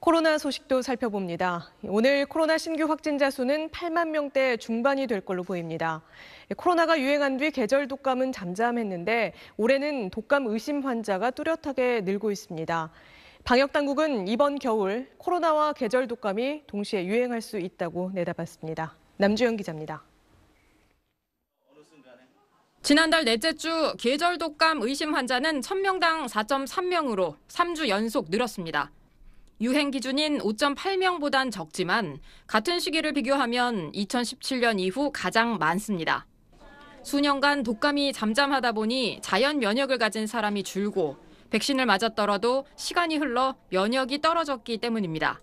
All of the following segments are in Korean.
코로나 소식도 살펴봅니다. 오늘 코로나 신규 확진자 수는 8만 명대 중반이 될 걸로 보입니다. 코로나가 유행한 뒤 계절 독감은 잠잠했는데 올해는 독감 의심 환자가 뚜렷하게 늘고 있습니다. 방역 당국은 이번 겨울 코로나와 계절 독감이 동시에 유행할 수 있다고 내다봤습니다. 남주영 기자입니다. 지난달 넷째 주 계절 독감 의심 환자는 1000명당 4.3명으로 3주 연속 늘었습니다. 유행 기준인 5.8명보단 적지만 같은 시기를 비교하면 2017년 이후 가장 많습니다. 수년간 독감이 잠잠하다 보니 자연 면역을 가진 사람이 줄고 백신을 맞았더라도 시간이 흘러 면역이 떨어졌기 때문입니다.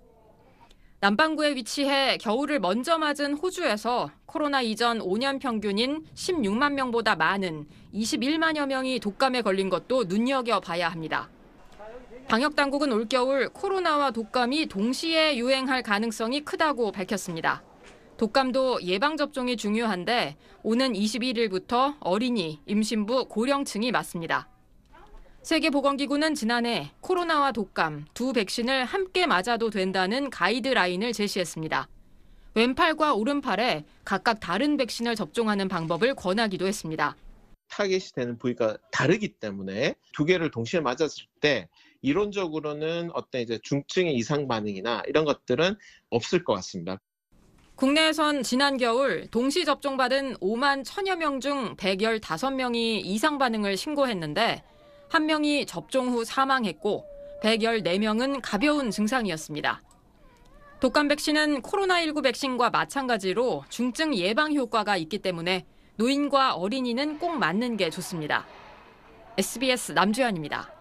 남반구에 위치해 겨울을 먼저 맞은 호주에서 코로나 이전 5년 평균인 16만 명보다 많은 21만여 명이 독감에 걸린 것도 눈여겨봐야 합니다. 방역 당국은 올겨울 코로나와 독감이 동시에 유행할 가능성이 크다고 밝혔습니다. 독감도 예방접종이 중요한데 오는 21일부터 어린이, 임신부, 고령층이 맞습니다. 세계보건기구는 지난해 코로나와 독감 두 백신을 함께 맞아도 된다는 가이드라인을 제시했습니다. 왼팔과 오른팔에 각각 다른 백신을 접종하는 방법을 권하기도 했습니다. 타겟이 되는 부위가 다르기 때문에 두 개를 동시에 맞았을 때 이론적으로는 어떤 이제 중증의 이상 반응이나 이런 것들은 없을 것 같습니다. 국내에선 지난 겨울 동시 접종받은 5만 1000여 명 중 115명이 이상 반응을 신고했는데 한 명이 접종 후 사망했고 114명은 가벼운 증상이었습니다. 독감 백신은 코로나19 백신과 마찬가지로 중증 예방 효과가 있기 때문에 노인과 어린이는 꼭 맞는 게 좋습니다. SBS 남주현입니다.